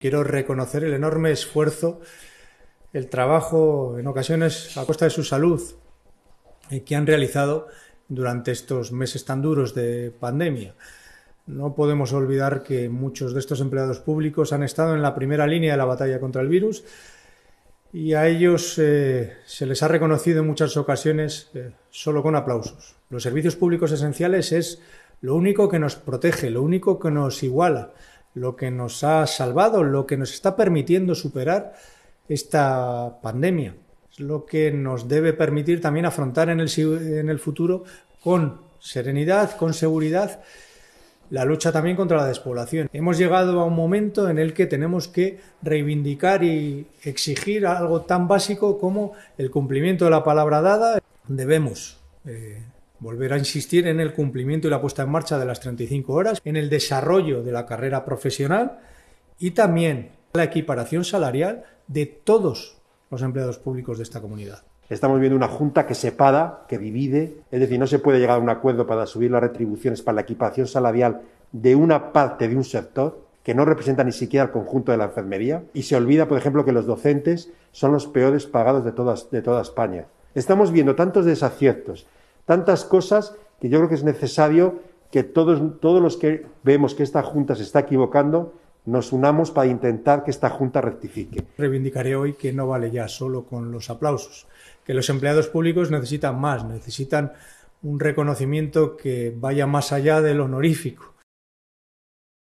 Quiero reconocer el enorme esfuerzo, el trabajo, en ocasiones a costa de su salud, eh, que han realizado durante estos meses tan duros de pandemia. No podemos olvidar que muchos de estos empleados públicos han estado en la primera línea de la batalla contra el virus y a ellos eh, se les ha reconocido en muchas ocasiones eh, solo con aplausos. Los servicios públicos esenciales es lo único que nos protege, lo único que nos iguala, lo que nos ha salvado, lo que nos está permitiendo superar esta pandemia. Es lo que nos debe permitir también afrontar en el, en el futuro con serenidad, con seguridad, la lucha también contra la despoblación. Hemos llegado a un momento en el que tenemos que reivindicar y exigir algo tan básico como el cumplimiento de la palabra dada. Debemos eh, Volver a insistir en el cumplimiento y la puesta en marcha de las 35 horas, en el desarrollo de la carrera profesional y también la equiparación salarial de todos los empleados públicos de esta comunidad. Estamos viendo una junta que se separa, que divide, es decir, no se puede llegar a un acuerdo para subir las retribuciones para la equiparación salarial de una parte de un sector que no representa ni siquiera el conjunto de la enfermería y se olvida, por ejemplo, que los docentes son los peores pagados de toda España. Estamos viendo tantos desaciertos, Tantas cosas que yo creo que es necesario que todos, todos los que vemos que esta Junta se está equivocando, nos unamos para intentar que esta Junta rectifique. Reivindicaré hoy que no vale ya solo con los aplausos, que los empleados públicos necesitan más, necesitan un reconocimiento que vaya más allá del honorífico